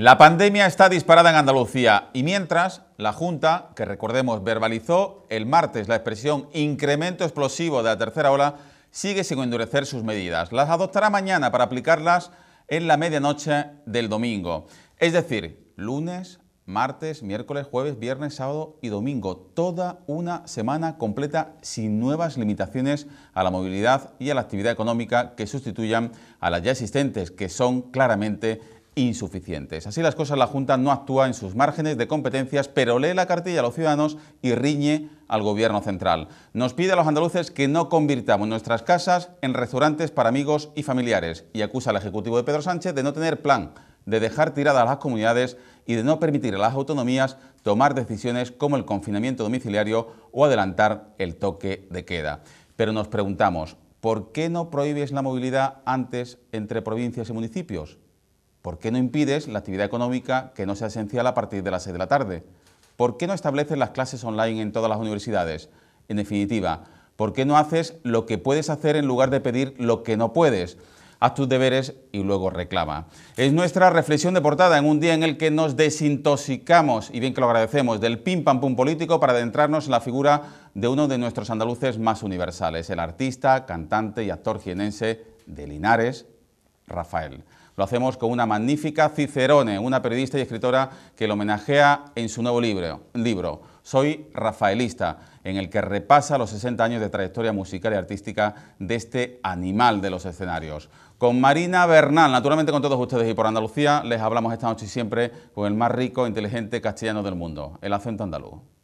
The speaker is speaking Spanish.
La pandemia está disparada en Andalucía y mientras la Junta, que recordemos verbalizó el martes la expresión incremento explosivo de la tercera ola, sigue sin endurecer sus medidas. Las adoptará mañana para aplicarlas en la medianoche del domingo. Es decir, lunes, martes, miércoles, jueves, viernes, sábado y domingo. Toda una semana completa sin nuevas limitaciones a la movilidad y a la actividad económica que sustituyan a las ya existentes, que son claramente insuficientes. Así las cosas, la Junta no actúa en sus márgenes de competencias, pero lee la cartilla a los ciudadanos y riñe al Gobierno central. Nos pide a los andaluces que no convirtamos nuestras casas en restaurantes para amigos y familiares y acusa al Ejecutivo de Pedro Sánchez de no tener plan, de dejar tiradas a las comunidades y de no permitir a las autonomías tomar decisiones como el confinamiento domiciliario o adelantar el toque de queda. Pero nos preguntamos, ¿por qué no prohíbes la movilidad antes entre provincias y municipios? ¿Por qué no impides la actividad económica que no sea esencial a partir de las 6 de la tarde? ¿Por qué no estableces las clases online en todas las universidades? En definitiva, ¿por qué no haces lo que puedes hacer en lugar de pedir lo que no puedes? Haz tus deberes y luego reclama. Es nuestra reflexión de portada en un día en el que nos desintoxicamos, y bien que lo agradecemos, del pim pam pum político para adentrarnos en la figura de uno de nuestros andaluces más universales, el artista, cantante y actor jienense de Linares, Rafael. Lo hacemos con una magnífica Cicerone, una periodista y escritora que lo homenajea en su nuevo libro, libro Soy Rafaelista, en el que repasa los 60 años de trayectoria musical y artística de este animal de los escenarios. Con Marina Bernal, naturalmente con todos ustedes y por Andalucía, les hablamos esta noche y siempre con el más rico e inteligente castellano del mundo, el acento andaluz.